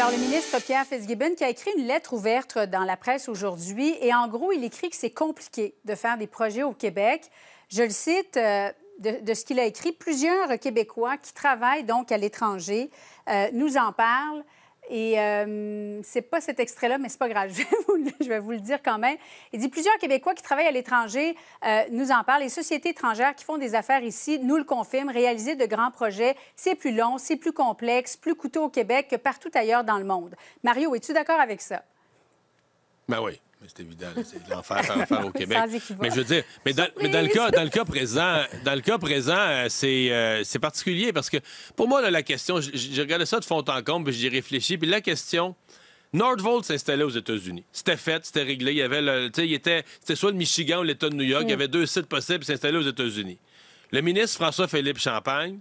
Alors, le ministre Pierre Fitzgibbon qui a écrit une lettre ouverte dans la presse aujourd'hui et en gros, il écrit que c'est compliqué de faire des projets au Québec. Je le cite. Euh, de, ce qu'il a écrit, plusieurs Québécois qui travaillent donc à l'étranger euh, nous en parlent. Et euh, c'est pas cet extrait-là, mais c'est pas grave, je vais, vous, le dire quand même. Il dit plusieurs Québécois qui travaillent à l'étranger euh, nous en parlent. Les sociétés étrangères qui font des affaires ici nous le confirment. Réaliser de grands projets, c'est plus long, c'est plus complexe, plus coûteux au Québec que partout ailleurs dans le monde. Mario, es-tu d'accord avec ça? Ben oui. C'est évident, c'est l'enfer au Québec. mais je veux dire, mais dans, le cas, dans le cas présent, dans le cas présent, euh, euh, c'est particulier parce que pour moi la question, j'ai regardé ça de fond en comble, puis j'y réfléchi, puis la question, Nordvolt s'installait aux États-Unis. C'était fait, c'était réglé. Il y avait le, il c'était soit le Michigan ou l'État de New York. Il y mm. avait deux sites possibles s'installer aux États-Unis. Le ministre François-Philippe Champagne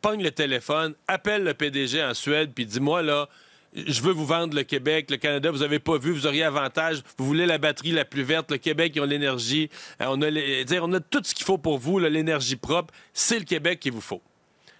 pogne le téléphone, appelle le PDG en Suède, puis dit Moi, là, je veux vous vendre le Québec, le Canada, vous n'avez pas vu, vous auriez avantage, vous voulez la batterie la plus verte, le Québec, ils ont l'énergie, euh, on, a on a tout ce qu'il faut pour vous, l'énergie propre, c'est le Québec qu'il vous faut.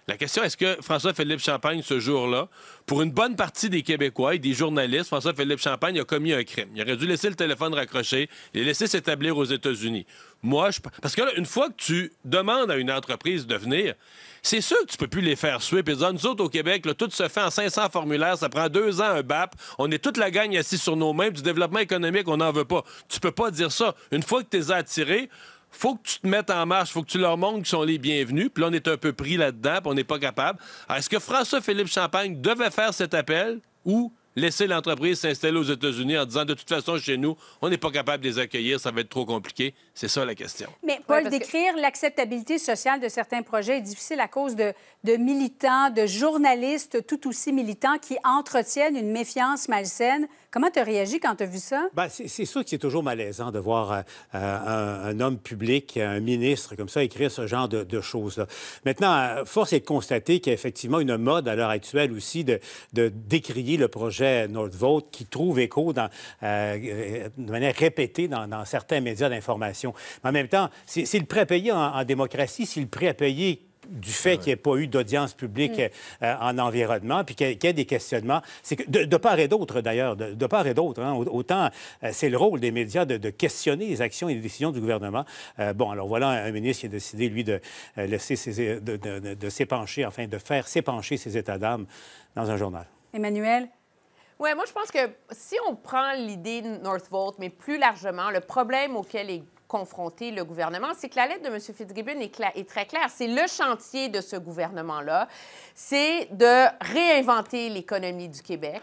La question, est-ce que François-Philippe Champagne, ce jour-là, pour une bonne partie des Québécois et des journalistes, François-Philippe Champagne a commis un crime. Il aurait dû laisser le téléphone raccroché et laisser s'établir aux États-Unis. Moi, je... Parce que là, une fois que tu demandes à une entreprise de venir, c'est sûr que tu peux plus les faire suer. Puis nous autres, au Québec, tout se fait en 500 formulaires. Ça prend deux ans, un BAP. On est toute la gagne assis sur nos mains. Du développement économique, on n'en veut pas. Tu peux pas dire ça. Une fois que tu les as faut que tu te mettes en marche, faut que tu leur montres qu'ils sont les bienvenus. Puis là, on est un peu pris là-dedans, puis on n'est pas capable. Est-ce que François-Philippe Champagne devait faire cet appel ou laisser l'entreprise s'installer aux États-Unis en disant de toute façon, chez nous, on n'est pas capable de les accueillir, ça va être trop compliqué? C'est ça la question. Mais Paul, décrire l'acceptabilité sociale de certains projets est difficile à cause de, de, militants, de journalistes tout aussi militants qui entretiennent une méfiance malsaine Comment tu as réagi quand tu as vu ça? Ben, c'est sûr que c'est toujours malaisant de voir euh, euh, un, homme public, un ministre comme ça, écrire ce genre de, choses-là. Maintenant, euh, force est de constater qu'il y a effectivement une mode à l'heure actuelle aussi de, décrier le projet NordVote qui trouve écho de manière répétée dans, certains médias d'information. Mais en même temps, c'est le prêt à payer en, démocratie, c'est le prêt à payer du fait qu'il n'y ait pas eu d'audience publique mm. euh, en environnement, puis qu'il y, ait des questionnements. C'est que de, part et d'autre, d'ailleurs, de, part et d'autre, hein, autant euh, c'est le rôle des médias de, questionner les actions et les décisions du gouvernement. Euh, bon, alors voilà un ministre qui a décidé, lui, de laisser de, s'épancher, enfin, de faire s'épancher ses états d'âme dans un journal. Emmanuel, oui, moi, je pense que si on prend l'idée de Northvolt, mais plus largement, le problème auquel est confronter le gouvernement, c'est que la lettre de M. Fitzgibbon est, est très claire. C'est le chantier de ce gouvernement-là, c'est de réinventer l'économie du Québec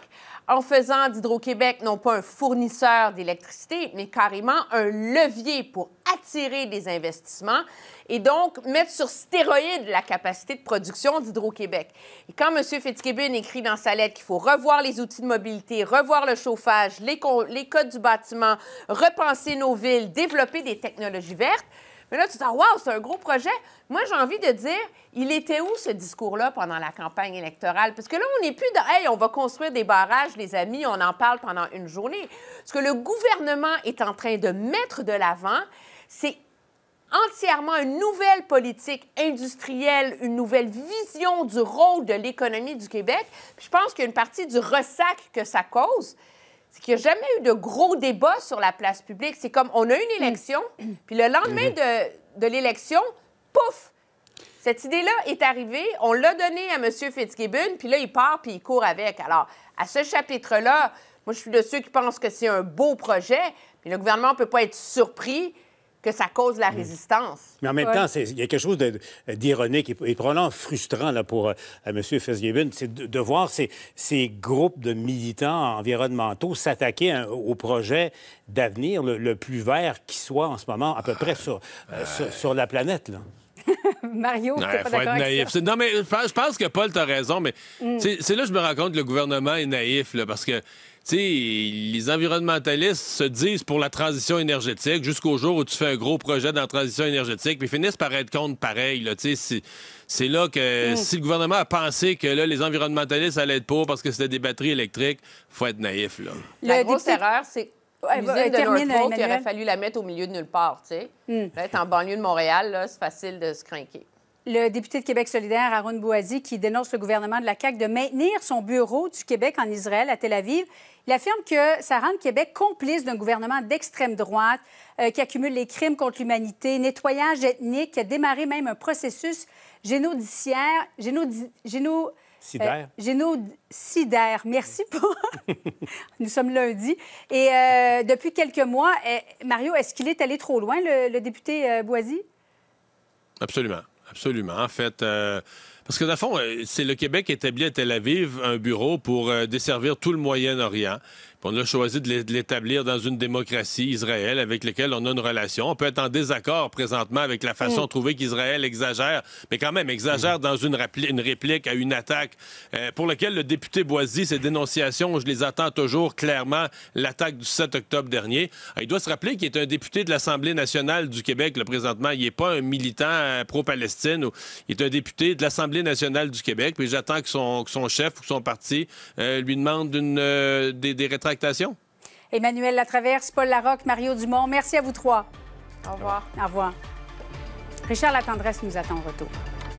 en faisant d'Hydro-Québec non pas un fournisseur d'électricité, mais carrément un levier pour attirer des investissements et donc mettre sur stéroïde la capacité de production d'Hydro-Québec. Et quand M. Fitzgibbon écrit dans sa lettre qu'il faut revoir les outils de mobilité, revoir le chauffage, les, les codes du bâtiment, repenser nos villes, développer des technologies vertes, mais là, tu te dis, waouh, c'est un gros projet. Moi, j'ai envie de dire, il était où ce discours-là pendant la campagne électorale? Parce que là, on n'est plus dans, hey, on va construire des barrages, les amis, on en parle pendant une journée. Ce que le gouvernement est en train de mettre de l'avant, c'est entièrement une nouvelle politique industrielle, une nouvelle vision du rôle de l'économie du Québec. je pense qu'il y a une partie du ressac que ça cause, c'est qu'il n'y a jamais eu de gros débats sur la place publique. C'est comme on a une élection, puis le lendemain de, de l'élection, pouf! Cette idée-là est arrivée, on l'a donnée à M. Fitzgibbon, puis là, il part, puis il court avec. Alors, à ce chapitre-là, moi, je suis de ceux qui pensent que c'est un beau projet, mais le gouvernement ne peut pas être surpris que ça cause la résistance. Mais en même temps, il y a quelque chose d'ironique et, probablement frustrant là, pour euh, M. Fitzgibbon, c'est de, voir ces, groupes de militants environnementaux s'attaquer au projet d'avenir le, plus vert qui soit en ce moment à peu près sur, euh, la planète. Mario, ouais, pas faut être naïf. Non, mais je pense que Paul, t'a raison, mais mm. c'est là que je me rends compte que le gouvernement est naïf, là, parce que. les environnementalistes se disent pour la transition énergétique jusqu'au jour où tu fais un gros projet dans la transition énergétique, puis finissent par être contre pareil. c'est là que mm. si le gouvernement a pensé que là, les environnementalistes allaient être pour parce que c'était des batteries électriques, faut être naïf. la grosse erreur, c'est il aurait fallu la mettre au milieu de nulle part, tu sais. Hmm. en banlieue de Montréal, c'est facile de se craquer. Le député de Québec solidaire, Aaron Bouazi, qui dénonce le gouvernement de la CAQ de maintenir son bureau du Québec en Israël, à Tel Aviv, il affirme que ça rend le Québec complice d'un gouvernement d'extrême droite euh, qui accumule les crimes contre l'humanité, nettoyage ethnique, qui a démarré même un processus génodiciaire, euh, Sider. Géno Sider, merci pour. Nous sommes lundi. Et euh, depuis quelques mois, eh, Mario, est-ce qu'il est allé trop loin, le, député euh, Boisy? Absolument. Absolument. En fait, parce que, dans le fond, euh, c'est le Québec établit à Tel Aviv un bureau pour euh, desservir tout le Moyen-Orient. On a choisi de l'établir dans une démocratie, Israël, avec laquelle on a une relation. On peut être en désaccord présentement avec la façon mm. de trouver qu'Israël exagère, mais quand même exagère mm. dans une, réplique à une attaque euh, pour laquelle le député Boisy, ses dénonciations, je les attends toujours clairement, l'attaque du 7 octobre dernier. Ah, il doit se rappeler qu'il est un député de l'Assemblée nationale du Québec, le présentement. Il n'est pas un militant pro-Palestine. Il est un député de l'Assemblée nationale du Québec. Puis j'attends que son, que son chef ou son parti euh, lui demande une, euh, des, rétractations. Emmanuel Latraverse, Paul Larocque, Mario Dumont, merci à vous trois. Au revoir. Au revoir. Richard Latendresse nous attend en retour.